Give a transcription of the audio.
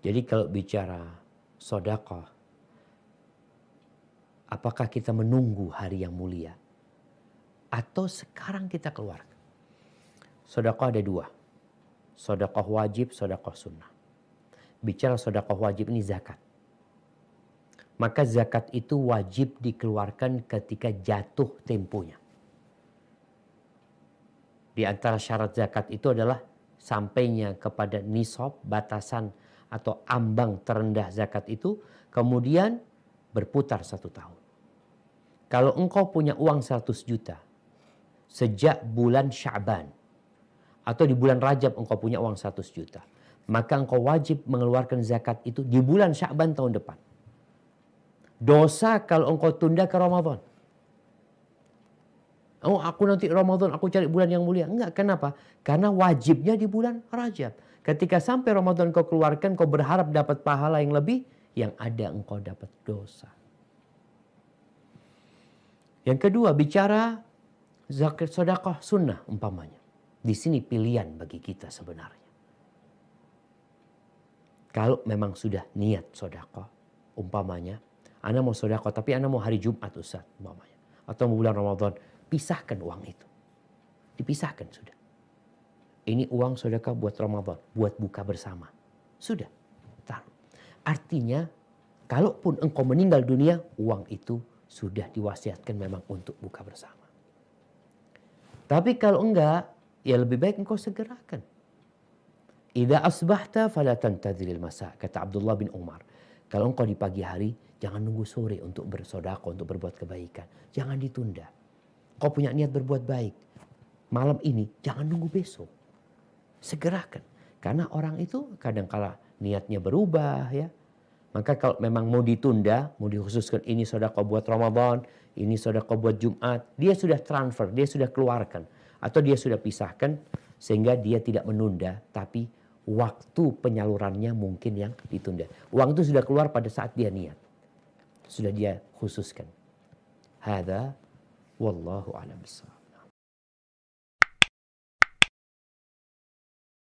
Jadi kalau bicara sodakoh, apakah kita menunggu hari yang mulia? Atau sekarang kita keluar? Sodakoh ada dua. Sodakoh wajib, sodakoh sunnah. Bicara sodakoh wajib ini zakat. Maka zakat itu wajib dikeluarkan ketika jatuh temponya. Di antara syarat zakat itu adalah sampainya kepada nisab batasan atau ambang terendah zakat itu kemudian berputar satu tahun. Kalau engkau punya uang 100 juta sejak bulan Syaban atau di bulan Rajab engkau punya uang 100 juta, maka engkau wajib mengeluarkan zakat itu di bulan Syaban tahun depan. Dosa kalau engkau tunda ke Ramadan. Oh, aku nanti Ramadan, aku cari bulan yang mulia. Enggak, kenapa? Karena wajibnya di bulan Rajab. Ketika sampai Ramadan kau keluarkan, kau berharap dapat pahala yang lebih, yang ada engkau dapat dosa. Yang kedua, bicara zakat sodakoh sunnah umpamanya. Di sini pilihan bagi kita sebenarnya. Kalau memang sudah niat sodakoh, umpamanya, Anda mau sodakoh tapi Anda mau hari Jumat Ustaz, umpamanya. Atau mau bulan Ramadan, pisahkan uang itu. Dipisahkan sudah. Ini uang sedekah buat Ramadan, buat buka bersama. Sudah, taruh. Artinya, kalaupun engkau meninggal dunia, uang itu sudah diwasiatkan memang untuk buka bersama. Tapi kalau enggak, ya lebih baik engkau segerakan. Ida asbahta fala tantadhiril masa, kata Abdullah bin Umar. Kalau engkau di pagi hari, jangan nunggu sore untuk bersodako, untuk berbuat kebaikan. Jangan ditunda. Kau punya niat berbuat baik. Malam ini jangan nunggu besok. Segerakan. Karena orang itu kadangkala niatnya berubah ya. Maka kalau memang mau ditunda, mau dikhususkan ini kau buat Ramadan, ini kau buat Jumat, dia sudah transfer, dia sudah keluarkan. Atau dia sudah pisahkan sehingga dia tidak menunda tapi waktu penyalurannya mungkin yang ditunda. Uang itu sudah keluar pada saat dia niat. Sudah dia khususkan. Hada والله أعلم بالصواب